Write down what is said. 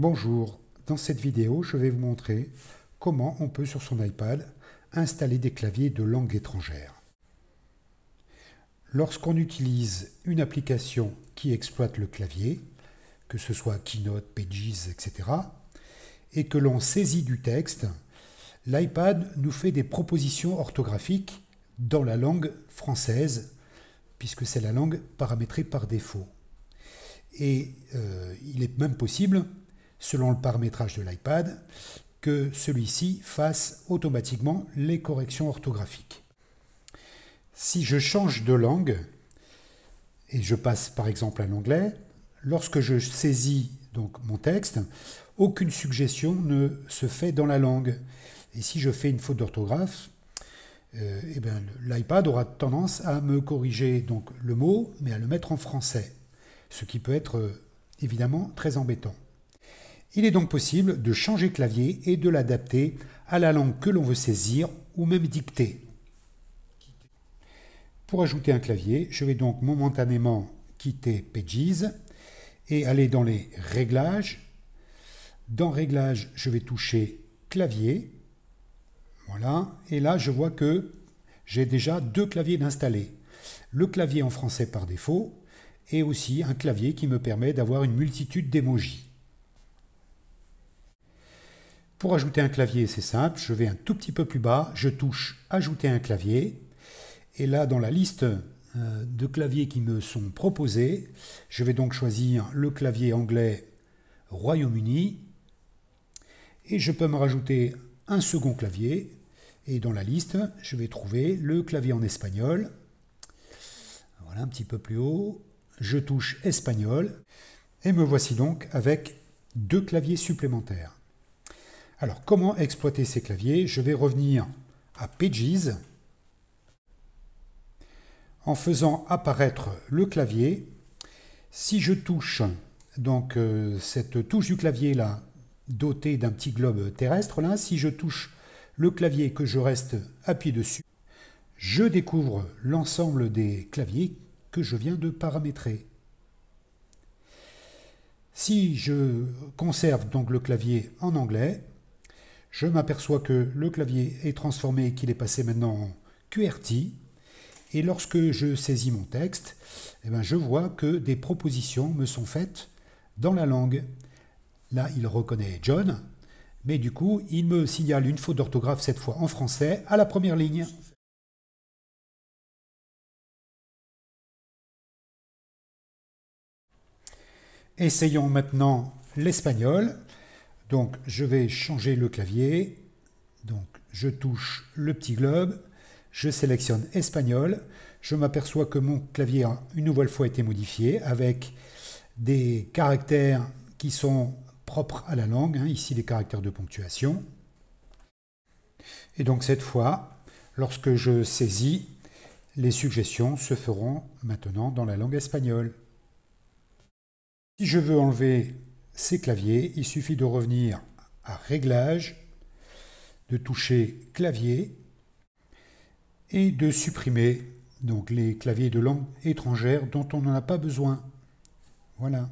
Bonjour, dans cette vidéo je vais vous montrer comment on peut sur son iPad installer des claviers de langue étrangère. Lorsqu'on utilise une application qui exploite le clavier, que ce soit Keynote, Pages, etc., et que l'on saisit du texte, l'iPad nous fait des propositions orthographiques dans la langue française, puisque c'est la langue paramétrée par défaut. Et euh, il est même possible selon le paramétrage de l'iPad, que celui-ci fasse automatiquement les corrections orthographiques. Si je change de langue, et je passe par exemple à l'anglais, lorsque je saisis donc mon texte, aucune suggestion ne se fait dans la langue. Et si je fais une faute d'orthographe, euh, eh ben, l'iPad aura tendance à me corriger donc le mot, mais à le mettre en français, ce qui peut être euh, évidemment très embêtant. Il est donc possible de changer clavier et de l'adapter à la langue que l'on veut saisir ou même dicter. Pour ajouter un clavier, je vais donc momentanément quitter Pages et aller dans les réglages. Dans réglages, je vais toucher clavier. Voilà, et là je vois que j'ai déjà deux claviers installés. Le clavier en français par défaut et aussi un clavier qui me permet d'avoir une multitude d'émojis. Pour ajouter un clavier, c'est simple, je vais un tout petit peu plus bas, je touche Ajouter un clavier, et là dans la liste euh, de claviers qui me sont proposés, je vais donc choisir le clavier anglais Royaume-Uni, et je peux me rajouter un second clavier, et dans la liste, je vais trouver le clavier en espagnol. Voilà, un petit peu plus haut, je touche espagnol, et me voici donc avec deux claviers supplémentaires. Alors, comment exploiter ces claviers Je vais revenir à Pages en faisant apparaître le clavier. Si je touche donc euh, cette touche du clavier là, dotée d'un petit globe terrestre là, si je touche le clavier que je reste appuyé dessus, je découvre l'ensemble des claviers que je viens de paramétrer. Si je conserve donc le clavier en anglais, je m'aperçois que le clavier est transformé et qu'il est passé maintenant en QRT. Et lorsque je saisis mon texte, eh ben, je vois que des propositions me sont faites dans la langue. Là, il reconnaît John, mais du coup, il me signale une faute d'orthographe, cette fois en français, à la première ligne. Essayons maintenant l'espagnol. Donc je vais changer le clavier. Donc je touche le petit globe, je sélectionne espagnol. Je m'aperçois que mon clavier a une nouvelle fois été modifié avec des caractères qui sont propres à la langue, hein. ici les caractères de ponctuation. Et donc cette fois, lorsque je saisis, les suggestions se feront maintenant dans la langue espagnole. Si je veux enlever ces claviers. Il suffit de revenir à Réglages, de toucher Clavier et de supprimer donc les claviers de langue étrangère dont on n'en a pas besoin. Voilà.